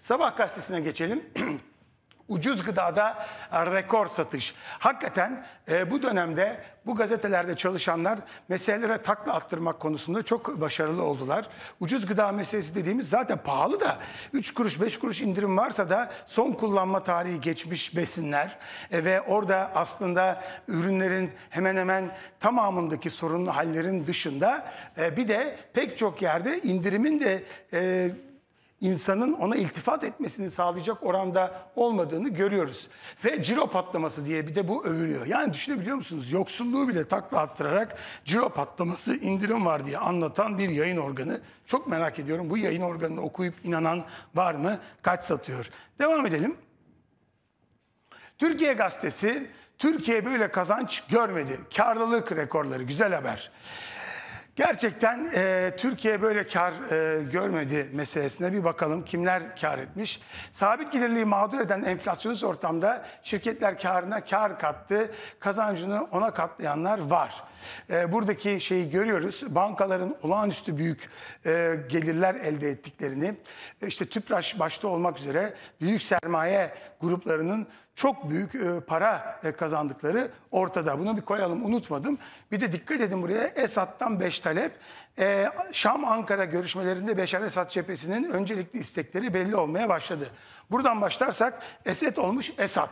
Sabah gazetesine geçelim. Ucuz gıdada rekor satış. Hakikaten e, bu dönemde bu gazetelerde çalışanlar meselelere takla attırmak konusunda çok başarılı oldular. Ucuz gıda meselesi dediğimiz zaten pahalı da 3 kuruş 5 kuruş indirim varsa da son kullanma tarihi geçmiş besinler e, ve orada aslında ürünlerin hemen hemen tamamındaki sorunlu hallerin dışında e, bir de pek çok yerde indirimin de e, insanın ona iltifat etmesini sağlayacak oranda olmadığını görüyoruz. Ve ciro patlaması diye bir de bu övülüyor. Yani düşünebiliyor musunuz? Yoksulluğu bile takla attırarak ciro patlaması indirim var diye anlatan bir yayın organı. Çok merak ediyorum bu yayın organını okuyup inanan var mı? Kaç satıyor? Devam edelim. Türkiye Gazetesi Türkiye böyle kazanç görmedi. Karlılık rekorları güzel haber. Gerçekten e, Türkiye böyle kar e, görmedi meselesine bir bakalım kimler kar etmiş. Sabit gelirliği mağdur eden enflasyonist ortamda şirketler karına kar kattı, kazancını ona katlayanlar var. E, buradaki şeyi görüyoruz. Bankaların olağanüstü büyük e, gelirler elde ettiklerini, e, işte TÜPRAŞ başta olmak üzere büyük sermaye gruplarının çok büyük e, para e, kazandıkları ortada. Bunu bir koyalım unutmadım. Bir de dikkat edin buraya Esad'dan 5 talep. E, Şam-Ankara görüşmelerinde beşer Esad cephesinin öncelikli istekleri belli olmaya başladı. Buradan başlarsak Esed olmuş Esad.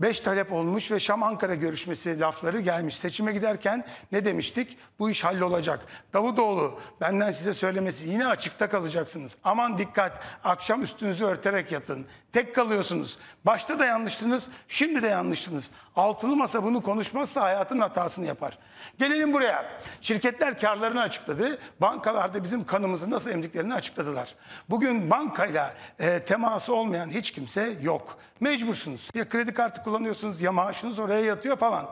Beş talep olmuş ve Şam-Ankara görüşmesi lafları gelmiş. Seçime giderken ne demiştik? Bu iş hallolacak. Davutoğlu benden size söylemesi yine açıkta kalacaksınız. Aman dikkat akşam üstünüzü örterek yatın. Tek kalıyorsunuz. Başta da yanlıştınız, şimdi de yanlıştınız. Altılı masa bunu konuşmazsa hayatın hatasını yapar. Gelelim buraya. Şirketler karlarını açıkladı. Bankalarda bizim kanımızı nasıl emdiklerini açıkladılar. Bugün bankayla e, teması olmayan hiç kimse yok. Mecbursunuz. Ya kredi kartı kartı kullanıyorsunuz ya maaşınız oraya yatıyor falan.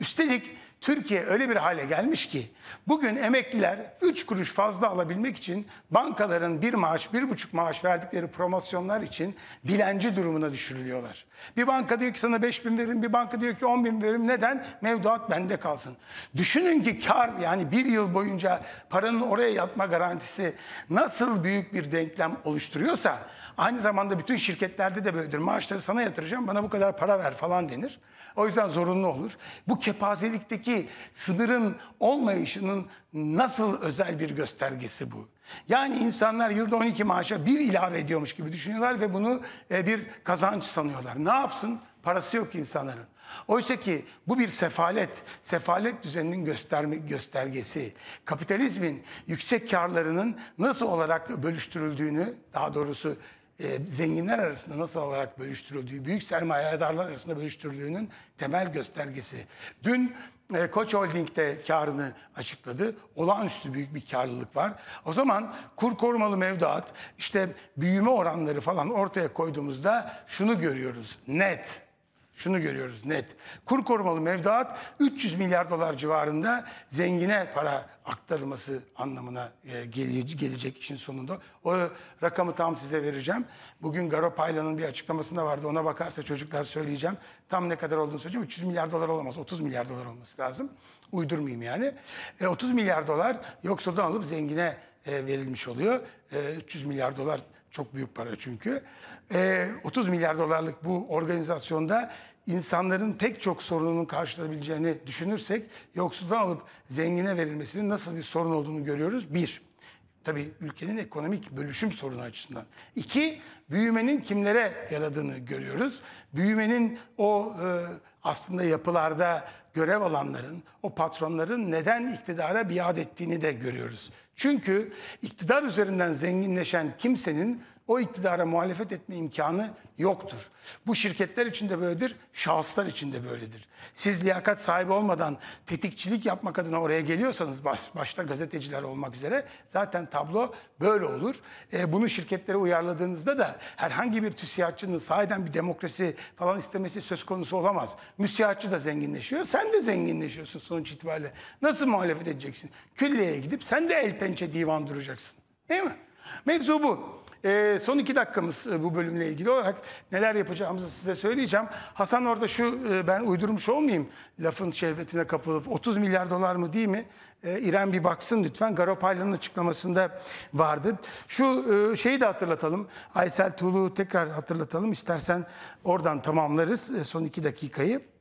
Üstelik Türkiye öyle bir hale gelmiş ki bugün emekliler 3 kuruş fazla alabilmek için bankaların bir maaş, bir buçuk maaş verdikleri promosyonlar için dilenci durumuna düşürülüyorlar. Bir banka diyor ki sana 5 bin verim, bir banka diyor ki 10 bin verim. Neden? Mevduat bende kalsın. Düşünün ki kar yani bir yıl boyunca paranın oraya yatma garantisi nasıl büyük bir denklem oluşturuyorsa aynı zamanda bütün şirketlerde de böyledir. Maaşları sana yatıracağım bana bu kadar para ver falan denir. O yüzden zorunlu olur. Bu kepazelikteki Türkiye'deki sınırın olmayışının nasıl özel bir göstergesi bu? Yani insanlar yılda 12 maaşa bir ilave ediyormuş gibi düşünüyorlar ve bunu e, bir kazanç sanıyorlar. Ne yapsın? Parası yok insanların. Oysa ki bu bir sefalet, sefalet düzeninin gösterme, göstergesi. Kapitalizmin yüksek karlarının nasıl olarak bölüştürüldüğünü, daha doğrusu e, zenginler arasında nasıl olarak bölüştürüldüğü, büyük sermayedarlar arasında bölüştürüldüğünün temel göstergesi. Dün e, Koç de karını açıkladı. Olağanüstü büyük bir karlılık var. O zaman kur korumalı mevduat, işte büyüme oranları falan ortaya koyduğumuzda şunu görüyoruz. Net şunu görüyoruz net. Kur korumalı mevduat 300 milyar dolar civarında zengine para aktarılması anlamına e, gelecek için sonunda. O rakamı tam size vereceğim. Bugün Garo Paylan'ın bir açıklamasında vardı. Ona bakarsa çocuklar söyleyeceğim. Tam ne kadar olduğunu söyleyeceğim. 300 milyar dolar olamaz. 30 milyar dolar olması lazım. Uydurmayayım yani. 30 e, milyar dolar yoksuldan alıp zengine e, verilmiş oluyor. 300 milyar dolar çok büyük para çünkü. E, ee, 30 milyar dolarlık bu organizasyonda insanların pek çok sorununun karşılayabileceğini düşünürsek yoksuldan alıp zengine verilmesinin nasıl bir sorun olduğunu görüyoruz. Bir, tabii ülkenin ekonomik bölüşüm sorunu açısından. İki, büyümenin kimlere yaradığını görüyoruz. Büyümenin o e, aslında yapılarda görev alanların, o patronların neden iktidara biat ettiğini de görüyoruz. Çünkü iktidar üzerinden zenginleşen kimsenin o iktidara muhalefet etme imkanı yoktur. Bu şirketler için de böyledir, şahıslar için de böyledir. Siz liyakat sahibi olmadan tetikçilik yapmak adına oraya geliyorsanız baş, başta gazeteciler olmak üzere zaten tablo böyle olur. E, bunu şirketlere uyarladığınızda da herhangi bir tüsiyatçının sahiden bir demokrasi falan istemesi söz konusu olamaz. Müsiyatçı da zenginleşiyor, sen de zenginleşiyorsun sonuç itibariyle. Nasıl muhalefet edeceksin? Külliyeye gidip sen de el pençe divan duracaksın. Değil mi? Mevzu bu. E, son iki dakikamız e, bu bölümle ilgili olarak neler yapacağımızı size söyleyeceğim. Hasan orada şu e, ben uydurmuş olmayayım lafın şehvetine kapılıp 30 milyar dolar mı değil mi? E, İrem bir baksın lütfen. Garopaylan'ın açıklamasında vardı. Şu e, şeyi de hatırlatalım. Aysel Tuğlu'yu tekrar hatırlatalım. istersen oradan tamamlarız e, son iki dakikayı.